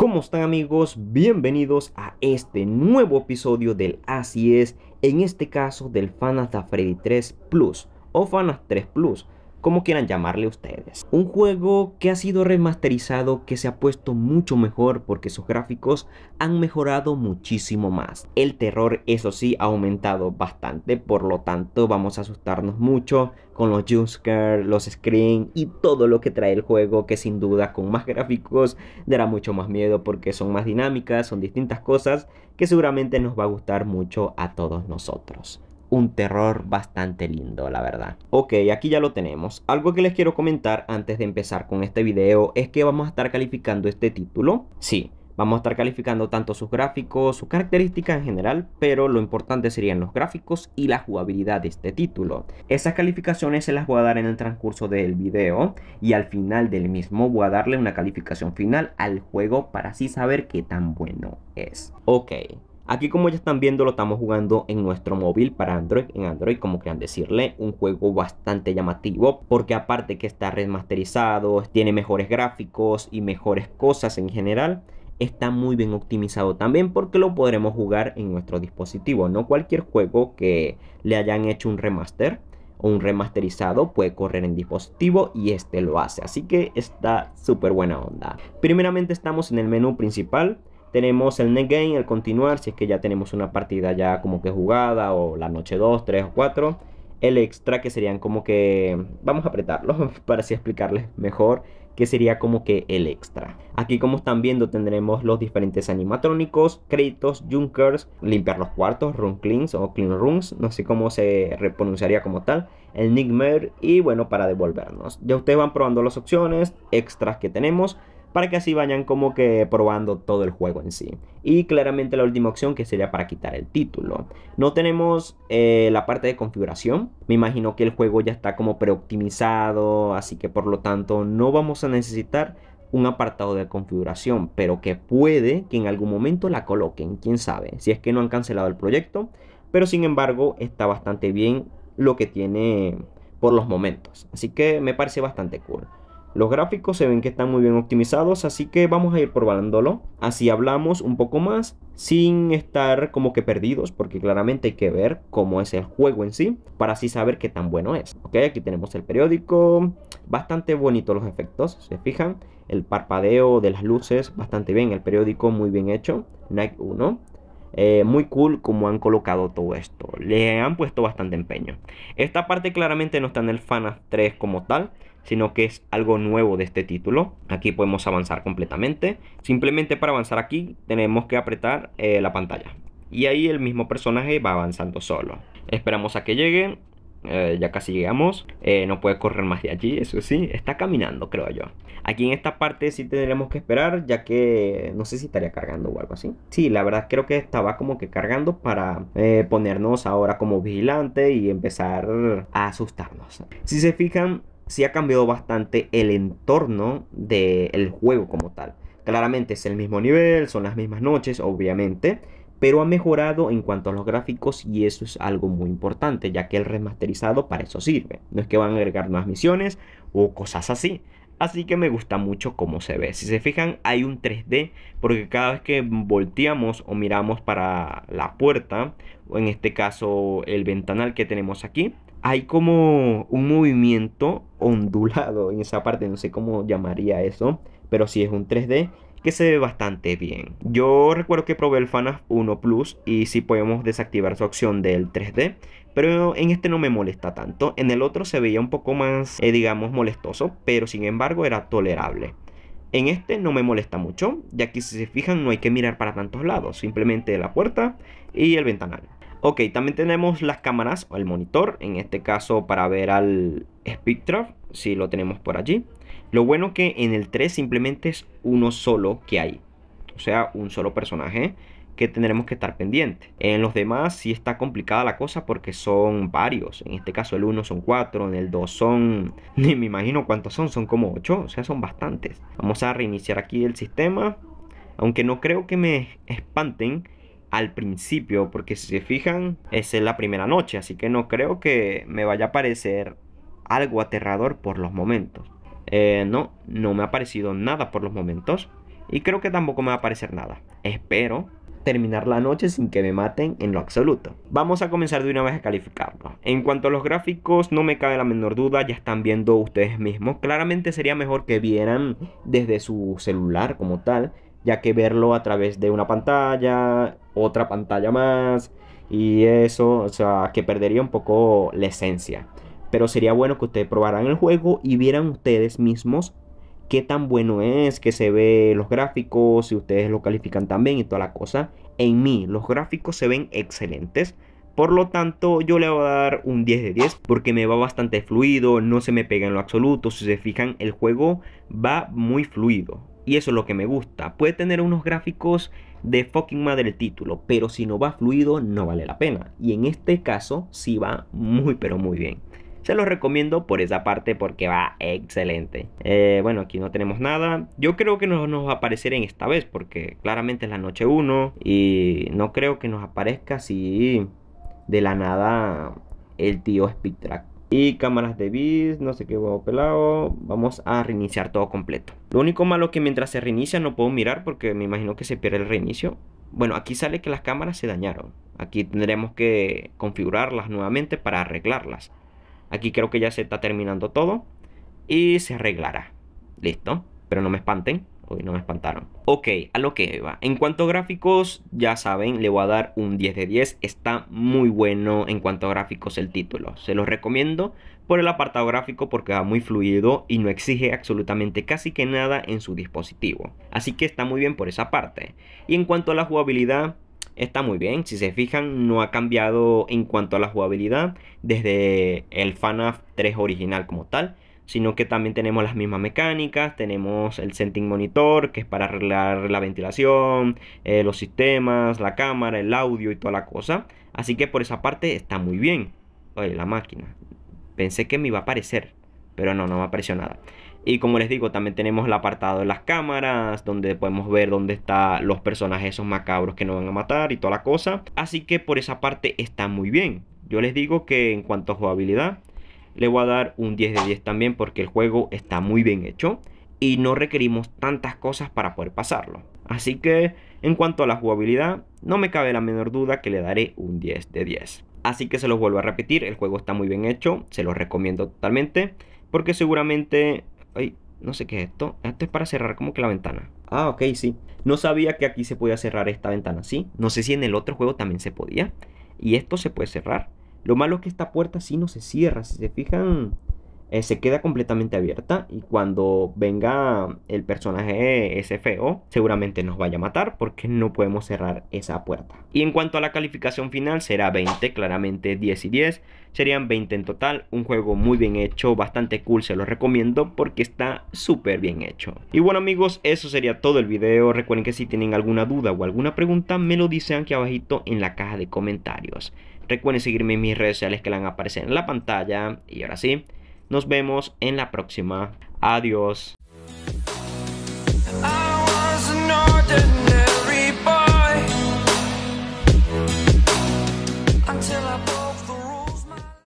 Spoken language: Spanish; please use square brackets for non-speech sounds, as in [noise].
¿Cómo están amigos? Bienvenidos a este nuevo episodio del Así es, en este caso del Fanatha Freddy 3 Plus o Fanas 3 Plus como quieran llamarle ustedes. Un juego que ha sido remasterizado, que se ha puesto mucho mejor porque sus gráficos han mejorado muchísimo más. El terror, eso sí, ha aumentado bastante, por lo tanto vamos a asustarnos mucho con los jumpscares, los screens y todo lo que trae el juego que sin duda con más gráficos dará mucho más miedo porque son más dinámicas, son distintas cosas que seguramente nos va a gustar mucho a todos nosotros un terror bastante lindo, la verdad. Ok, aquí ya lo tenemos. Algo que les quiero comentar antes de empezar con este video es que vamos a estar calificando este título. Sí, Vamos a estar calificando tanto sus gráficos, sus características en general, pero lo importante serían los gráficos y la jugabilidad de este título. Esas calificaciones se las voy a dar en el transcurso del video y al final del mismo voy a darle una calificación final al juego para así saber qué tan bueno es. Ok, Aquí como ya están viendo lo estamos jugando en nuestro móvil para Android, en Android como quieran decirle, un juego bastante llamativo porque aparte que está remasterizado, tiene mejores gráficos y mejores cosas en general, está muy bien optimizado también porque lo podremos jugar en nuestro dispositivo, no cualquier juego que le hayan hecho un remaster o un remasterizado puede correr en dispositivo y este lo hace, así que está súper buena onda. Primeramente estamos en el menú principal, tenemos el next game, el continuar, si es que ya tenemos una partida ya como que jugada o la noche 2, 3 o 4. El extra que serían como que... Vamos a apretarlo [laughs] para así explicarles mejor que sería como que el extra. Aquí como están viendo tendremos los diferentes animatrónicos, créditos, junkers, limpiar los cuartos, room cleans o clean rooms, no sé cómo se pronunciaría como tal, el nightmare y bueno para devolvernos. Ya ustedes van probando las opciones, extras que tenemos para que así vayan como que probando todo el juego en sí. Y claramente la última opción que sería para quitar el título. No tenemos eh, la parte de configuración. Me imagino que el juego ya está como preoptimizado, así que por lo tanto no vamos a necesitar un apartado de configuración, pero que puede que en algún momento la coloquen, quién sabe, si es que no han cancelado el proyecto, pero sin embargo está bastante bien lo que tiene por los momentos, así que me parece bastante cool. Los gráficos se ven que están muy bien optimizados, así que vamos a ir probándolo. Así hablamos un poco más sin estar como que perdidos, porque claramente hay que ver cómo es el juego en sí, para así saber qué tan bueno es. Ok, aquí tenemos el periódico, bastante bonito los efectos, se fijan. El parpadeo de las luces, bastante bien, el periódico muy bien hecho, Night eh, 1. muy cool como han colocado todo esto. Le han puesto bastante empeño. Esta parte claramente no está en el FANAS 3 como tal, sino que es algo nuevo de este título. Aquí podemos avanzar completamente. Simplemente para avanzar aquí tenemos que apretar eh, la pantalla. Y ahí el mismo personaje va avanzando solo. Esperamos a que llegue. Eh, ya casi llegamos. Eh, no puede correr más de allí, eso sí. Está caminando, creo yo. Aquí en esta parte sí tendremos que esperar, ya que no sé si estaría cargando o algo así. Sí, la verdad creo que estaba como que cargando para ponernos ahora como vigilante y empezar a asustarnos. Si se fijan, si ha cambiado bastante el entorno del juego como tal. Claramente es el mismo nivel, son las mismas noches, obviamente, pero ha mejorado en cuanto a los gráficos y eso es algo muy importante, ya que el remasterizado para eso sirve. No es que van a agregar nuevas misiones o cosas así. Así que me gusta mucho cómo se ve. Si se fijan, hay un 3D, porque cada vez que volteamos o miramos para la puerta, o en este caso el ventanal que tenemos aquí, hay como un movimiento ondulado en esa parte, no sé cómo llamaría eso, pero sí es un 3D que se ve bastante bien. Yo recuerdo que probé el FANAF 1 Plus y si podemos desactivar su opción del 3D, pero en este no me molesta tanto. En el otro se veía un poco más, eh, digamos, molestoso, pero sin embargo era tolerable. En este no me molesta mucho, ya que si se fijan no hay que mirar para tantos lados, simplemente la puerta y el ventanal. Ok, también tenemos las cámaras, o el monitor, en este caso para ver al Trap, si lo tenemos por allí. Lo bueno que en el 3 simplemente es uno solo que hay, o sea, un solo personaje que tendremos que estar pendiente. En los demás sí está complicada la cosa porque son varios. En este caso el 1 son 4, en el 2 son... [laughs] Ni me imagino cuántos son, son como 8, o sea, son bastantes. Vamos a reiniciar aquí el sistema. Aunque no creo que me espanten al principio, porque si se fijan, es la primera noche, así que no creo que me vaya a parecer algo aterrador por los momentos. Eh, no, no me ha parecido nada por los momentos y creo que tampoco me va a parecer nada. Espero terminar la noche sin que me maten en lo absoluto. Vamos a comenzar de una vez a calificarlo. En cuanto a los gráficos, no me cabe la menor duda, ya están viendo ustedes mismos. Claramente sería mejor que vieran desde su celular como tal, ya que verlo a través de una pantalla otra pantalla más y eso, o sea, que perdería un poco la esencia. Pero sería bueno que ustedes probaran el juego y vieran ustedes mismos qué tan bueno es, que se ve los gráficos, si ustedes lo califican también y toda la cosa. En mí, los gráficos se ven excelentes. Por lo tanto, yo le voy a dar un 10 de 10 porque me va bastante fluido, no se me pega en lo absoluto. Si se fijan, el juego va muy fluido. Y eso es lo que me gusta. Puede tener unos gráficos de fucking madre el título, pero si no va fluido no vale la pena. Y en este caso sí va muy pero muy bien. Se los recomiendo por esa parte porque va excelente. Eh, bueno, aquí no tenemos nada. Yo creo que no nos aparecer en esta vez porque claramente es la noche 1 y no creo que nos aparezca así de la nada el tío Speedtrack y cámaras de vis, no sé qué huevo pelado. Vamos a reiniciar todo completo. Lo único malo que mientras se reinicia no puedo mirar porque me imagino que se pierde el reinicio. Bueno, aquí sale que las cámaras se dañaron. Aquí tendremos que configurarlas nuevamente para arreglarlas. Aquí creo que ya se está terminando todo y se arreglará. Listo, pero no me espanten no me espantaron. Ok, a lo que va. En cuanto a gráficos, ya saben, le voy a dar un 10 de 10. Está muy bueno en cuanto a gráficos el título. Se los recomiendo por el apartado gráfico porque va muy fluido y no exige absolutamente casi que nada en su dispositivo. Así que está muy bien por esa parte. Y en cuanto a la jugabilidad, está muy bien. Si se fijan, no ha cambiado en cuanto a la jugabilidad desde el FANAF 3 original como tal sino que también tenemos las mismas mecánicas, tenemos el setting Monitor, que es para arreglar la ventilación, eh, los sistemas, la cámara, el audio y toda la cosa. Así que por esa parte está muy bien. Oye, la máquina. Pensé que me iba a aparecer, pero no, no me apareció nada. Y como les digo, también tenemos el apartado de las cámaras, donde podemos ver dónde están los personajes esos macabros que nos van a matar y toda la cosa. Así que por esa parte está muy bien. Yo les digo que en cuanto a jugabilidad, le voy a dar un 10 de 10 también porque el juego está muy bien hecho y no requerimos tantas cosas para poder pasarlo. Así que en cuanto a la jugabilidad, no me cabe la menor duda que le daré un 10 de 10. Así que se los vuelvo a repetir, el juego está muy bien hecho, se los recomiendo totalmente, porque seguramente... Ay, no sé qué es esto. Esto es para cerrar como que la ventana. Ah, ok, sí. No sabía que aquí se podía cerrar esta ventana, sí. No sé si en el otro juego también se podía. Y esto se puede cerrar. Lo malo es que esta puerta si no se cierra. Si se fijan, eh, se queda completamente abierta. Y cuando venga el personaje ese feo, seguramente nos vaya a matar porque no podemos cerrar esa puerta. Y en cuanto a la calificación final, será 20, claramente 10 y 10. Serían 20 en total. Un juego muy bien hecho, bastante cool, se lo recomiendo porque está súper bien hecho. Y bueno amigos, eso sería todo el video. Recuerden que si tienen alguna duda o alguna pregunta, me lo dicen aquí abajito en la caja de comentarios. Recuerden seguirme en mis redes sociales que van a aparecer en la pantalla. Y ahora sí, nos vemos en la próxima. Adiós.